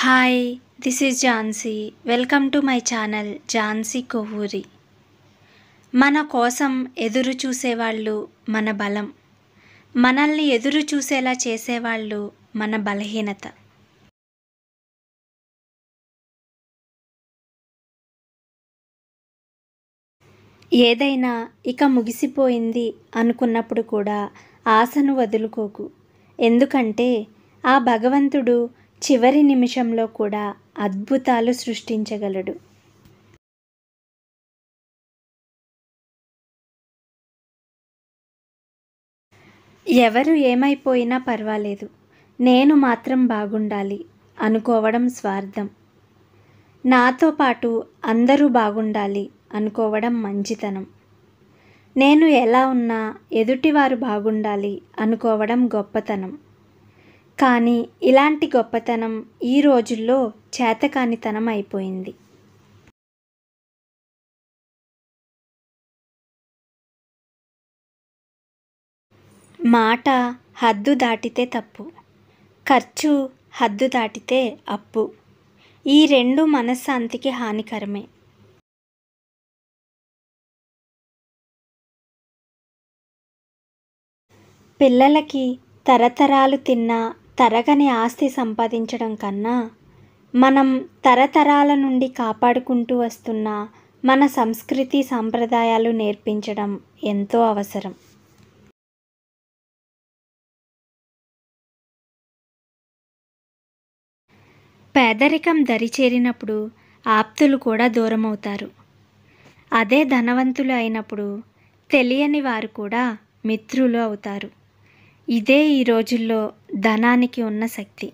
hi this is Jhansi welcome to my channel Jhansi Kovvuri మన కోసం ఎదురు చూసేవాళ్ళు మన బలం మనల్ని ఎదురు చూసేలా చేసేవాళ్ళు మన బలహీనత ఏదైనా ఇక ముగిసిపోయింది అనుకున్నప్పుడు కూడా ఆశను వదులుకోకు ఎందుకంటే ఆ భగవంతుడు చివరి నిమిషంలో కూడా అద్భుతాలు సృష్టించగలడు ఎవరు ఏమైపోయినా పర్వాలేదు నేను మాత్రం బాగుండాలి అనుకోవడం స్వార్థం నాతో పాటు అందరూ బాగుండాలి అనుకోవడం మంచితనం నేను ఎలా ఉన్నా ఎదుటివారు బాగుండాలి అనుకోవడం గొప్పతనం కానీ ఇలాంటి గొప్పతనం ఈ రోజుల్లో చేతకానితనం అయిపోయింది మాట హద్దు దాటితే తప్పు ఖర్చు హద్దు దాటితే అప్పు ఈ రెండు మనశ్శాంతికి హానికరమే పిల్లలకి తరతరాలు తిన్న తరగని ఆస్తి సంపాదించడం కన్నా మనం తరతరాల నుండి కాపాడుకుంటూ వస్తున్న మన సంస్కృతి సాంప్రదాయాలు నేర్పించడం ఎంతో అవసరం పేదరికం దరిచేరినప్పుడు ఆప్తులు కూడా దూరమవుతారు అదే ధనవంతులు అయినప్పుడు తెలియని వారు కూడా మిత్రులు అవుతారు ఇదే ఈ రోజుల్లో ధనానికి ఉన్న శక్తి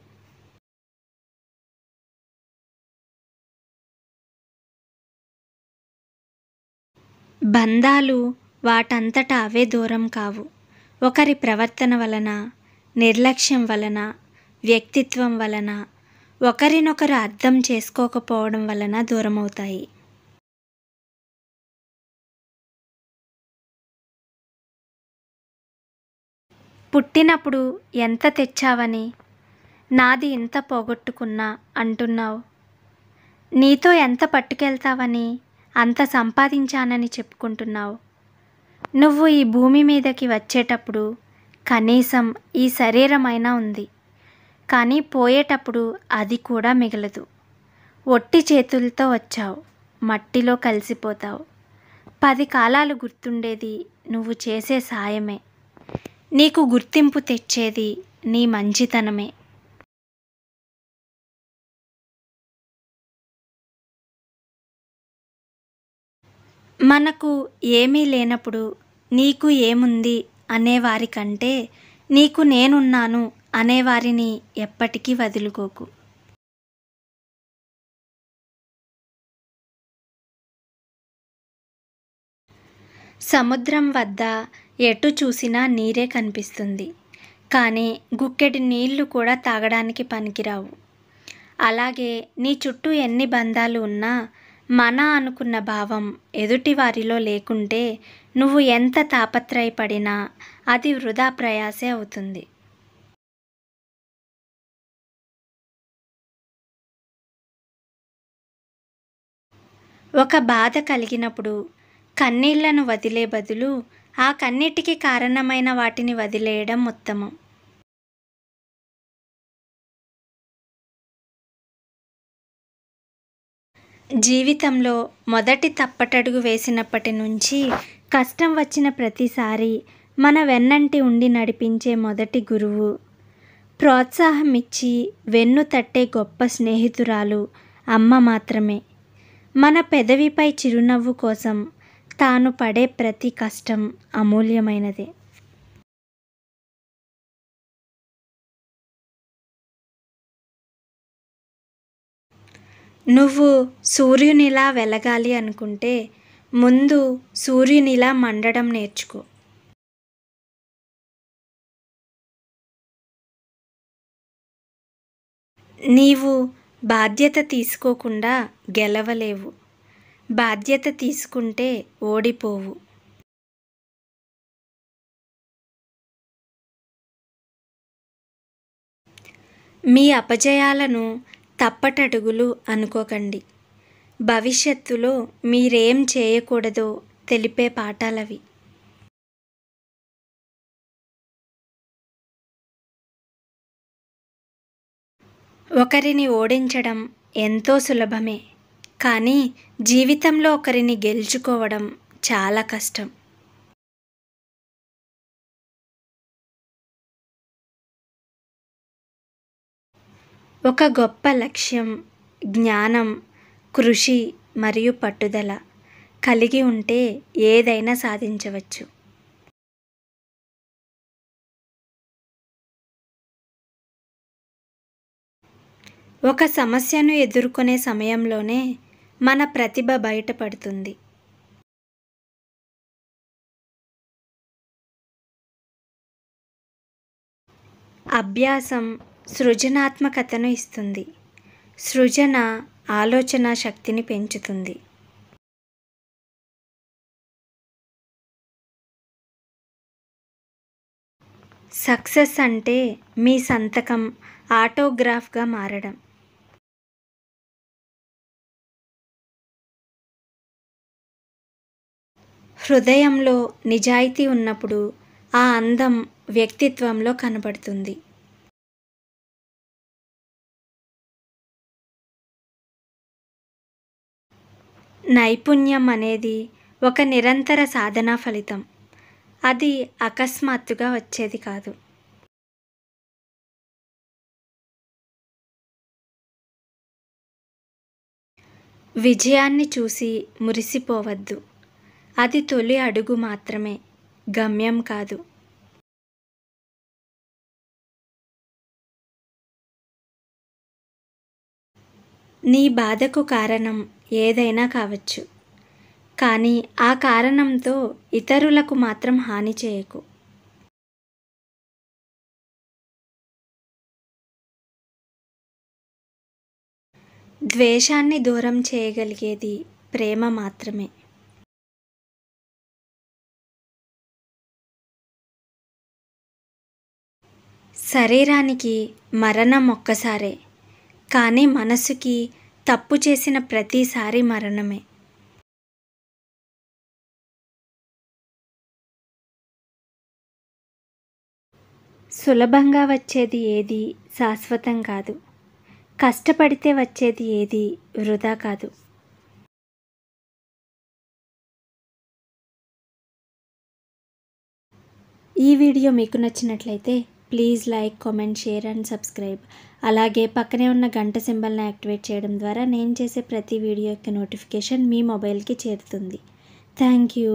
బంధాలు వాటంతట అవే దూరం కావు ఒకరి ప్రవర్తన వలన నిర్లక్ష్యం వలన వ్యక్తిత్వం వలన ఒకరినొకరు అర్థం చేసుకోకపోవడం వలన దూరమవుతాయి పుట్టినప్పుడు ఎంత తెచ్చావని నాది ఇంత పోగొట్టుకున్నా అంటున్నావు నీతో ఎంత పట్టుకెళ్తావని అంత సంపాదించానని చెప్పుకుంటున్నావు నువ్వు ఈ భూమి మీదకి వచ్చేటప్పుడు కనీసం ఈ శరీరమైనా ఉంది కానీ పోయేటప్పుడు అది కూడా మిగలదు ఒట్టి చేతులతో వచ్చావు మట్టిలో కలిసిపోతావు పది కాలాలు గుర్తుండేది నువ్వు చేసే సాయమే నీకు గుర్తింపు తెచ్చేది నీ మంచితనమే మనకు ఏమీ లేనప్పుడు నీకు ఏముంది అనేవారికంటే నీకు నేనున్నాను అనేవారిని ఎప్పటికీ వదులుకోకు సముద్రం వద్ద ఎటు చూసినా నీరే కనిపిస్తుంది కానీ గుక్కెడి నీళ్లు కూడా తాగడానికి పనికిరావు అలాగే నీ చుట్టూ ఎన్ని బంధాలు ఉన్నా మన అనుకున్న భావం ఎదుటి వారిలో లేకుంటే నువ్వు ఎంత తాపత్రయపడినా అది వృధా ప్రయాసే అవుతుంది ఒక బాధ కలిగినప్పుడు కన్నీళ్లను వదిలే బదులు ఆ కన్నిటికి కారణమైన వాటిని వదిలేయడం ఉత్తమం జీవితంలో మొదటి తప్పటడుగు వేసినప్పటి నుంచి కష్టం వచ్చిన ప్రతిసారి మన వెన్నంటి ఉండి నడిపించే మొదటి గురువు ప్రోత్సాహం ఇచ్చి వెన్ను తట్టే గొప్ప స్నేహితురాలు అమ్మ మాత్రమే మన పెదవిపై చిరునవ్వు కోసం తాను పడే ప్రతి కష్టం అమూల్యమైనదే నువ్వు సూర్యునిలా వెలగాలి అనుకుంటే ముందు సూర్యునిలా మండడం నేర్చుకో నీవు బాధ్యత తీసుకోకుండా గెలవలేవు బాధ్యత తీసుకుంటే ఓడిపోవు మీ అపజయాలను తప్పటడుగులు అనుకోకండి భవిష్యత్తులో మీరేం చేయకూడదో తెలిపే పాఠాలవి ఒకరిని ఓడించడం ఎంతో సులభమే కానీ జీవితంలో ఒకరిని గెలుచుకోవడం చాలా కష్టం ఒక గొప్ప లక్ష్యం జ్ఞానం కృషి మరియు పట్టుదల కలిగి ఉంటే ఏదైనా సాధించవచ్చు ఒక సమస్యను ఎదుర్కొనే సమయంలోనే మన ప్రతిభ బయటపడుతుంది అభ్యాసం సృజనాత్మకతను ఇస్తుంది సృజన ఆలోచన శక్తిని పెంచుతుంది సక్సెస్ అంటే మీ సంతకం ఆటోగ్రాఫ్గా మారడం హృదయంలో నిజాయితీ ఉన్నప్పుడు ఆ అందం వ్యక్తిత్వంలో కనబడుతుంది నైపుణ్యం అనేది ఒక నిరంతర సాధనా ఫలితం అది అకస్మాత్తుగా వచ్చేది కాదు విజయాన్ని చూసి మురిసిపోవద్దు అది తొలి అడుగు మాత్రమే గమ్యం కాదు నీ బాధకు కారణం ఏదైనా కావచ్చు కానీ ఆ కారణంతో ఇతరులకు మాత్రం హాని చేయకు ద్వేషాన్ని దూరం చేయగలిగేది ప్రేమ మాత్రమే శరీరానికి మరణం ఒక్కసారే కానీ మనసుకి తప్పు చేసిన ప్రతిసారి మరణమే సులభంగా వచ్చేది ఏది శాశ్వతం కాదు కష్టపడితే వచ్చేది ఏది వృధా కాదు ఈ వీడియో మీకు నచ్చినట్లయితే please like comment share and subscribe అలాగే పక్కనే ఉన్న గంట సింబల్ని యాక్టివేట్ చేయడం ద్వారా నేను చేసే ప్రతి వీడియో యొక్క నోటిఫికేషన్ మీ మొబైల్కి చేరుతుంది థ్యాంక్ యూ